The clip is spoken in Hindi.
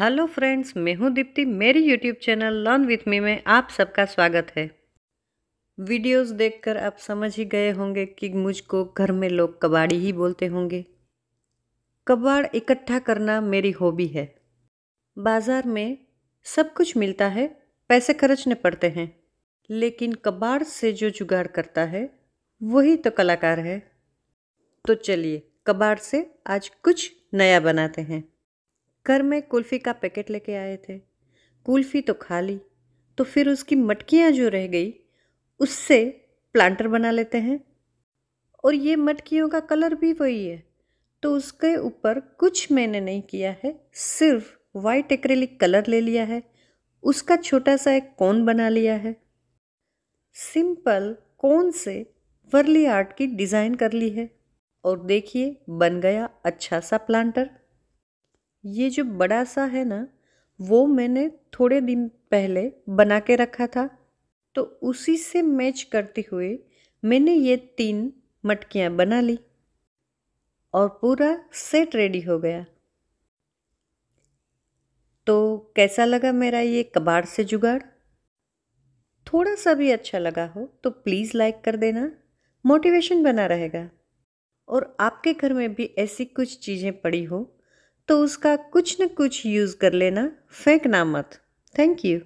हेलो फ्रेंड्स मैं हूं दीप्ति मेरी YouTube channel learn with me में आप सबका स्वागत है वीडियोस देखकर आप समझ ही गए होंगे कि मुझको घर में लोग कबाड़ी ही बोलते होंगे कबाड़ इकट्ठा करना मेरी हॉबी है बाज़ार में सब कुछ मिलता है पैसे खर्चने पड़ते हैं लेकिन कबाड़ से जो जुगाड़ करता है वही तो कलाकार है तो चलिए कबाड़ से आज कुछ नया बनाते हैं घर में कुल्फ़ी का पैकेट लेके आए थे कुल्फ़ी तो खा ली तो फिर उसकी मटकियाँ जो रह गई उससे प्लांटर बना लेते हैं और ये मटकियों का कलर भी वही है तो उसके ऊपर कुछ मैंने नहीं किया है सिर्फ वाइट एक्रेलिक कलर ले लिया है उसका छोटा सा एक कोन बना लिया है सिंपल कोन से वर्ली आर्ट की डिज़ाइन कर ली है और देखिए बन गया अच्छा सा प्लांटर ये जो बड़ा सा है ना वो मैंने थोड़े दिन पहले बना के रखा था तो उसी से मैच करते हुए मैंने ये तीन मटकियाँ बना ली और पूरा सेट रेडी हो गया तो कैसा लगा मेरा ये कबाड़ से जुगाड़ थोड़ा सा भी अच्छा लगा हो तो प्लीज़ लाइक कर देना मोटिवेशन बना रहेगा और आपके घर में भी ऐसी कुछ चीज़ें पड़ी हो तो उसका कुछ न कुछ यूज़ कर लेना फेंकना मत थैंक यू